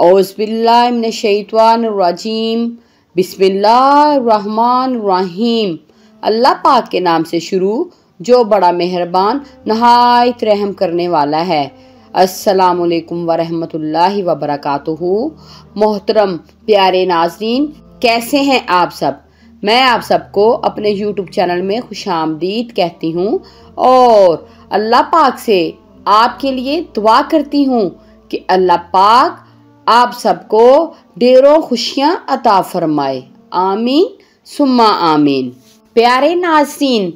औज़बिल्लाशैतवानरजीम रहीम अल्लाह पाक के नाम से शुरू जो बड़ा मेहरबान नहायत रहम करने वाला है असलकम वरहमल वबरक मोहतरम प्यारे नाजरीन कैसे हैं आप सब मैं आप सबको अपने YouTube चैनल में खुश आमदीद कहती हूँ और अल्लाह पाक से आपके लिए दुआ करती हूँ कि अल्लाह पाक आप सबको ढेरों खुशियाँ अता फरमाए आमीन सुम्मा आमीन प्यारे नाजीन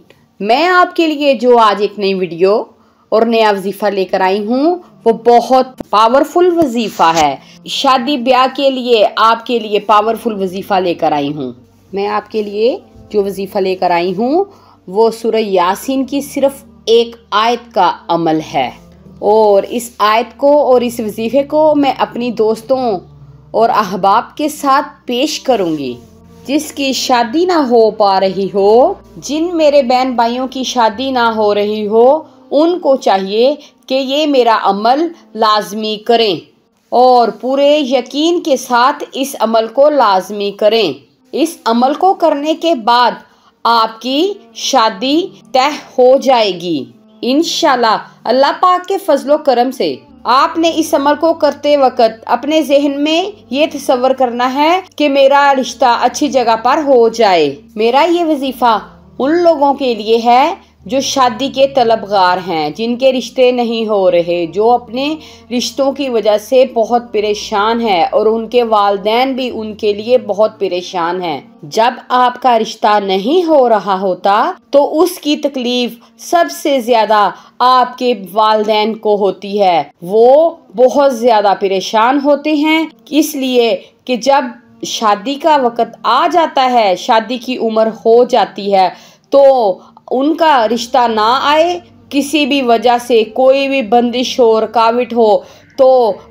मैं आपके लिए जो आज एक नई वीडियो और नया वजीफ़ा लेकर आई हूँ वो बहुत पावरफुल वजीफ़ा है शादी ब्याह के लिए आपके लिए पावरफुल वजीफ़ा लेकर आई हूँ मैं आपके लिए जो वजीफ़ा लेकर आई हूँ वो सुर यासीन की सिर्फ एक आयत का अमल है और इस आयत को और इस वजीफ़े को मैं अपनी दोस्तों और अहबाब के साथ पेश करूँगी जिसकी शादी ना हो पा रही हो जिन मेरे बहन भाइयों की शादी ना हो रही हो उनको चाहिए कि ये मेरा अमल लाजमी करें और पूरे यकीन के साथ इस अमल को लाजमी करें इस अमल को करने के बाद आपकी शादी तय हो जाएगी इन अल्लाह पाक के फजलो करम से आपने इस अमल को करते वक्त अपने जहन में ये तस्वर करना है कि मेरा रिश्ता अच्छी जगह पर हो जाए मेरा ये वजीफा उन लोगों के लिए है जो शादी के तलबगार हैं जिनके रिश्ते नहीं हो रहे जो अपने रिश्तों की वजह से बहुत परेशान है और उनके वालदेन भी उनके लिए बहुत परेशान हैं जब आपका रिश्ता नहीं हो रहा होता तो उसकी तकलीफ सबसे ज़्यादा आपके वालदेन को होती है वो बहुत ज़्यादा परेशान होते हैं इसलिए कि जब शादी का वक़्त आ जाता है शादी की उम्र हो जाती है तो उनका रिश्ता ना आए किसी भी वजह से कोई भी बंदिश हो रुकावट हो तो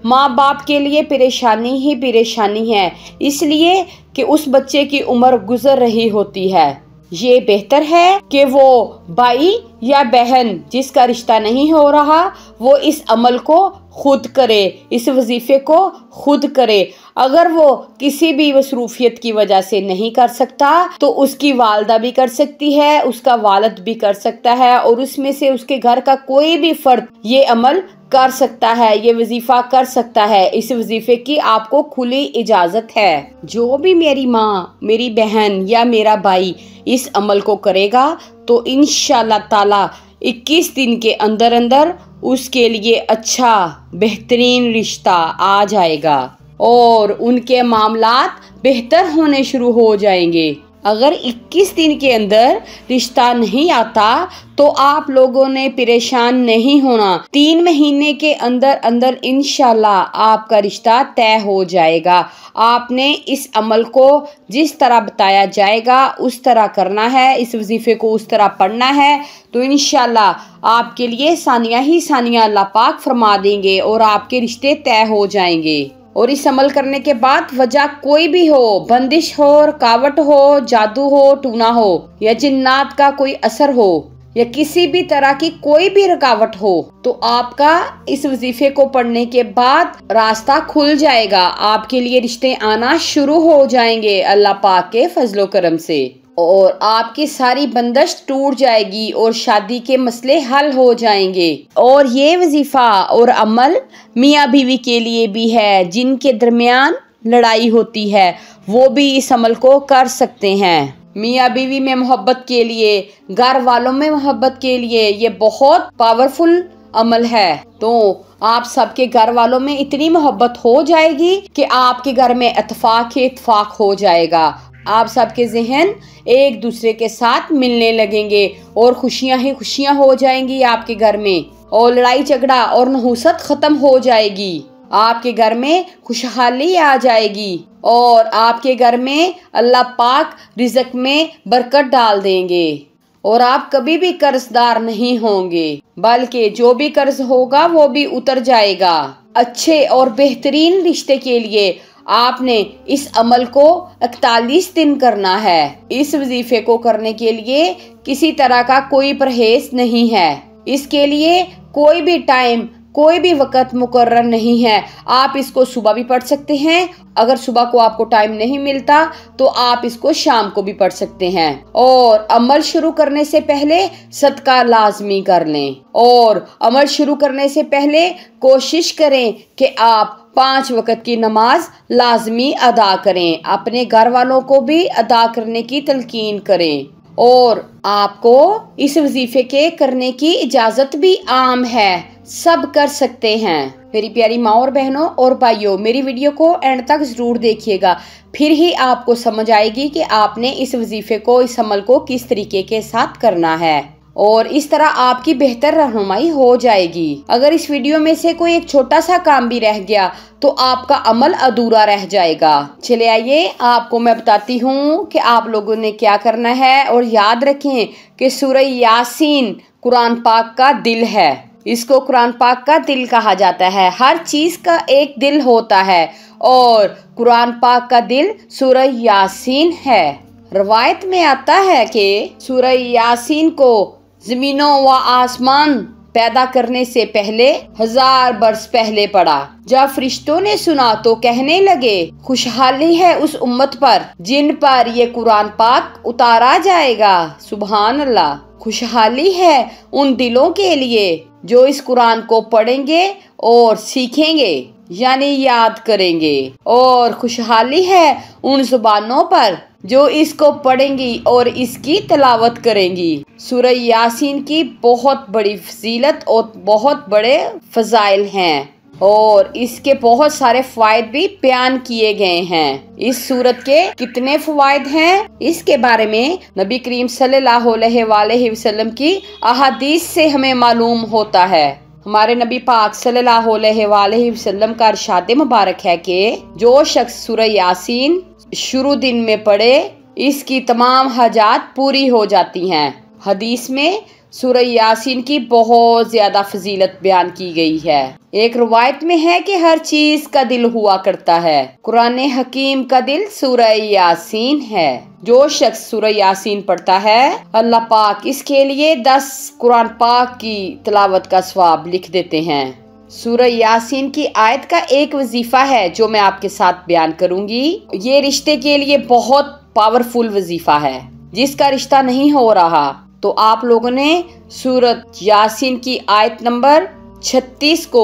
माँ बाप के लिए परेशानी ही परेशानी है इसलिए कि उस बच्चे की उम्र गुजर रही होती है ये बेहतर है कि वो भाई या बहन जिसका रिश्ता नहीं हो रहा वो इस अमल को खुद करे इस वजीफ़े को खुद करे अगर वो किसी भी मसरूफियत की वजह से नहीं कर सकता तो उसकी वालदा भी कर सकती है उसका वालद भी कर सकता है और उसमें से उसके घर का कोई भी फ़र्द ये अमल कर सकता है ये वजीफ़ा कर सकता है इस वजीफ़े की आपको खुली इजाज़त है जो भी मेरी माँ मेरी बहन या मेरा भाई इस अमल को करेगा तो इन ताला 21 दिन के अंदर अंदर उसके लिए अच्छा बेहतरीन रिश्ता आ जाएगा और उनके मामला बेहतर होने शुरू हो जाएंगे अगर 21 दिन के अंदर रिश्ता नहीं आता तो आप लोगों ने परेशान नहीं होना तीन महीने के अंदर अंदर इनशाला आपका रिश्ता तय हो जाएगा आपने इस अमल को जिस तरह बताया जाएगा उस तरह करना है इस वजीफ़े को उस तरह पढ़ना है तो इन आपके लिए सानिया ही सानिया लापाक फरमा देंगे और आपके रिश्ते तय हो जाएंगे और इस अमल करने के बाद वजह कोई भी हो बंदिश हो रुकावट हो जादू हो टूना हो या जिन्नात का कोई असर हो या किसी भी तरह की कोई भी रुकावट हो तो आपका इस वजीफे को पढ़ने के बाद रास्ता खुल जाएगा आपके लिए रिश्ते आना शुरू हो जाएंगे अल्लाह पाक के फजलो करम से और आपकी सारी बंदश टूट जाएगी और शादी के मसले हल हो जाएंगे और ये वजीफ़ा और अमल मियाँ बीवी के लिए भी है जिनके दरमियान लड़ाई होती है वो भी इस अमल को कर सकते हैं मियाँ बीवी में मोहब्बत के लिए घर वालों में मोहब्बत के लिए ये बहुत पावरफुल अमल है तो आप सबके घर वालों में इतनी मोहब्बत हो जाएगी कि आपके घर में इतफाक ही इतफाक हो जाएगा आप सबके जहन एक दूसरे के साथ मिलने लगेंगे और खुशियाँ ही खुशियाँ हो जाएंगी आपके घर में और लड़ाई झगड़ा और नहुसत ख़त्म हो जाएगी आपके घर में खुशहाली आ जाएगी और आपके घर में अल्लाह पाक रिजक में बरकत डाल देंगे और आप कभी भी कर्जदार नहीं होंगे बल्कि जो भी कर्ज होगा वो भी उतर जाएगा अच्छे और बेहतरीन रिश्ते के लिए आपने इस अमल को इकतालीस दिन करना है इस वजीफे को करने के लिए किसी तरह का कोई परहेज नहीं है इसके लिए कोई भी टाइम कोई भी वक़्त मुकर नहीं है आप इसको सुबह भी पढ़ सकते हैं अगर सुबह को आपको टाइम नहीं मिलता तो आप इसको शाम को भी पढ़ सकते हैं और अमल शुरू करने से पहले सदका लाजमी कर लें और अमल शुरू करने से पहले कोशिश करें कि आप पाँच वक़्त की नमाज लाजमी अदा करें अपने घर वालों को भी अदा करने की तलकिन करें और आपको इस वजीफे के करने की इजाजत भी आम है सब कर सकते हैं मेरी प्यारी माओ और बहनों और भाइयों मेरी वीडियो को एंड तक ज़रूर देखिएगा फिर ही आपको समझ आएगी कि आपने इस वजीफे को इस अमल को किस तरीके के साथ करना है और इस तरह आपकी बेहतर रहनुमाई हो जाएगी अगर इस वीडियो में से कोई एक छोटा सा काम भी रह गया तो आपका अमल अधूरा रह जाएगा चले आइए आपको मैं बताती हूँ कि आप लोगों ने क्या करना है और याद रखें कि सूर्य यासीन कुरान पाक का दिल है इसको कुरान पाक का दिल कहा जाता है हर चीज़ का एक दिल होता है और कुरान पाक का दिल सूर्य यासीन है रवायत में आता है कि सूर्य यासीन को जमीनों व आसमान पैदा करने से पहले हजार बरस पहले पड़ा जब फरिश्तों ने सुना तो कहने लगे खुशहाली है उस उम्मत पर जिन पर ये कुरान पाक उतारा जाएगा सुबह अल्लाह खुशहाली है उन दिलों के लिए जो इस कुरान को पढ़ेंगे और सीखेंगे यानी याद करेंगे और खुशहाली है उन जुबानों पर जो इसको पढ़ेंगी और इसकी तलावत करेंगी सूर्य यासीन की बहुत बड़ी फजीलत और बहुत बड़े फजाइल हैं और इसके बहुत सारे फायदे भी बयान किए गए हैं इस सूरत के कितने फवायद हैं इसके बारे में नबी करीम सल्लल्लाहु अलैहि वसल्लम की अहादीस से हमें मालूम होता है हमारे नबी पाक सल्लल्लाहु अलैहि वसल्लम का अरशाद मुबारक है कि जो शख्स सूर्य यासीन शुरू दिन में पढ़े इसकी तमाम हाजात पूरी हो जाती हैं हदीस में सूर यासिन की बहुत ज़्यादा फजीलत बयान की गई है एक रवायत में है कि हर चीज़ का दिल हुआ करता है कुरान हकीम का दिल सूर यासिन है जो शख्स सूर यासिन पढ़ता है अल्लाह पाक इसके लिए दस कुरान पाक की तलावत का स्वाब लिख देते हैं सूर्य यासिन की आयत का एक वजीफ़ा है जो मैं आपके साथ बयान करूंगी ये रिश्ते के लिए बहुत पावरफुल वजीफ़ा है जिसका रिश्ता नहीं हो रहा तो आप लोगों ने सूरत यासीन की आयत नंबर 36 को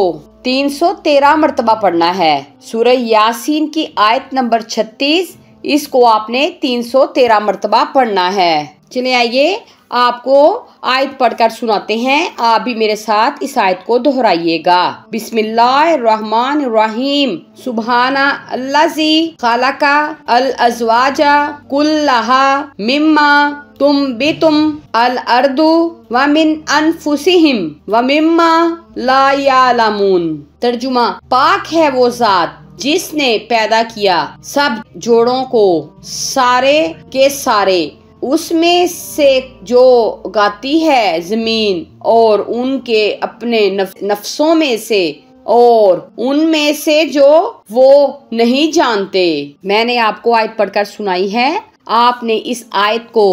313 मरतबा पढ़ना है सूरह यासीन की आयत नंबर 36 इसको आपने 313 मरतबा पढ़ना है चले आइए आपको आयत पढ़कर सुनाते हैं आप भी मेरे साथ इस आयत को दोहराइएगा रहीम सुबहाना अल्लाजी खालका अल अजवाजा कुल्लाहा मिम्मा तुम बे तुम अल अर्दु व मिन अनफुसिहिम व मिम्मा ला यालमून तर्जुमा पाक है वो जात जिसने पैदा किया सब जोड़ों को सारे के सारे उसमें से जो गाती है ज़मीन और उनके अपने नफ, नफ्सों में से और उनमें से जो वो नहीं जानते मैंने आपको आयत पढ़कर सुनाई है आपने इस आयत को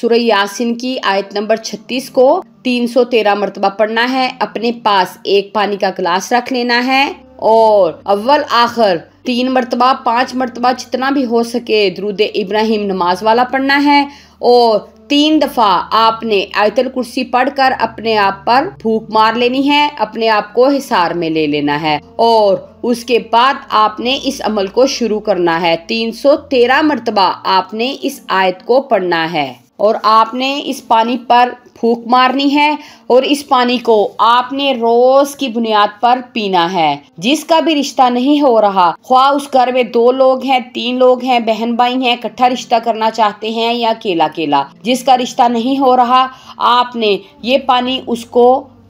सुरह यासिन की आयत नंबर 36 को 313 मरतबा पढ़ना है अपने पास एक पानी का गिलास रख लेना है और अव्वल आखिर तीन मरतबा पांच मरतबा जितना भी हो सके दरूद इब्राहिम नमाज वाला पढ़ना है और तीन दफ़ा आपने आयतल कुर्सी पढ़कर अपने आप पर फूक मार लेनी है अपने आप को हिसार में ले लेना है और उसके बाद आपने इस अमल को शुरू करना है तीन सौ मरतबा आपने इस आयत को पढ़ना है और आपने इस पानी पर फूक मारनी है और इस पानी को आपने रोज की बुनियाद पर पीना है जिसका भी रिश्ता नहीं हो रहा ख्वा उस घर में दो लोग हैं तीन लोग हैं बहन भाई हैं इकट्ठा रिश्ता करना चाहते हैं या केला केला जिसका रिश्ता नहीं हो रहा आपने ये पानी उसको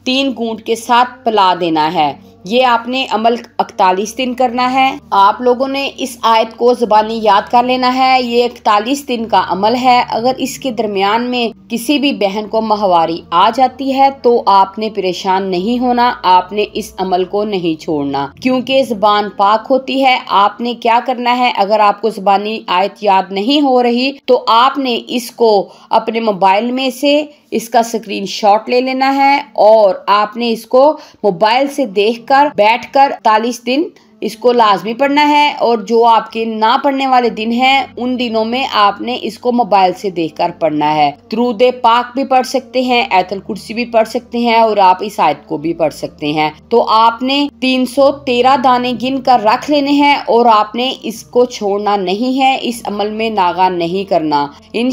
तीन गूंट के साथ पिला देना है ये आपने अमल इकतालीस दिन करना है आप लोगों ने इस आयत को ज़बानी याद कर लेना है ये इकतालीस दिन का अमल है अगर इसके दरमियान में किसी भी बहन को माहवारी आ जाती है तो आपने परेशान नहीं होना आपने इस अमल को नहीं छोड़ना क्योंकि जबान पाक होती है आपने क्या करना है अगर आपको जबानी आयत याद नहीं हो रही तो आपने इसको अपने मोबाइल में से इसका स्क्रीन शॉट ले लेना है और आपने इसको मोबाइल से देखकर बैठकर कर दिन इसको लाजमी पढ़ना है और जो आपके ना पढ़ने वाले दिन हैं उन दिनों में आपने इसको मोबाइल से देखकर पढ़ना है द्रूद पाक भी पढ़ सकते हैं ऐतल कुर्सी भी पढ़ सकते हैं और आप इस आयत को भी पढ़ सकते हैं तो आपने 313 दाने गिन कर रख लेने हैं और आपने इसको छोड़ना नहीं है इस अमल में नागा नहीं करना इन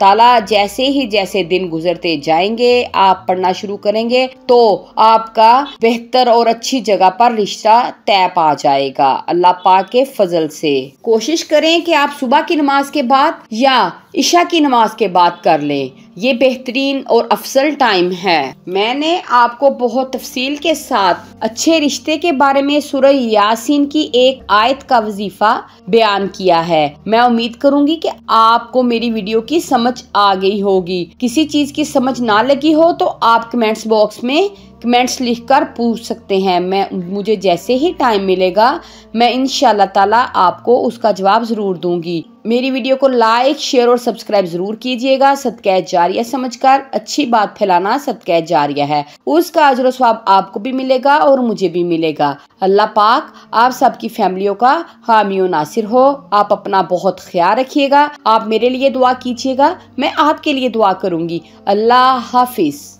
ताला जैसे ही जैसे दिन गुजरते जाएंगे आप पढ़ना शुरू करेंगे तो आपका बेहतर और अच्छी जगह पर रिश्ता तय पा जाए जाएगा अल्लाह पाक के फजल से कोशिश करें कि आप सुबह की नमाज के बाद या ईशा की नमाज के बाद कर लें ये बेहतरीन और अफसल टाइम है मैंने आपको बहुत तफसील के साथ अच्छे रिश्ते के बारे में सूरह यासीन की एक आयत का वजीफा बयान किया है मैं उम्मीद करूंगी कि आपको मेरी वीडियो की समझ आ गई होगी किसी चीज की समझ ना लगी हो तो आप कमेंट्स बॉक्स में कमेंट्स लिखकर पूछ सकते हैं मैं मुझे जैसे ही टाइम मिलेगा मैं इन ताला आपको उसका जवाब ज़रूर दूंगी मेरी वीडियो को लाइक शेयर और सब्सक्राइब ज़रूर कीजिएगा सदकै जारिया समझकर अच्छी बात फैलाना सदकै जारिया है उसका अजर स्वाब आपको भी मिलेगा और मुझे भी मिलेगा अल्लाह पाक आप सबकी फैमिलियों का हामी नासिर हो आप अपना बहुत ख्याल रखिएगा आप मेरे लिए दुआ कीजिएगा मैं आपके लिए दुआ करूँगी अल्लाह हाफिज़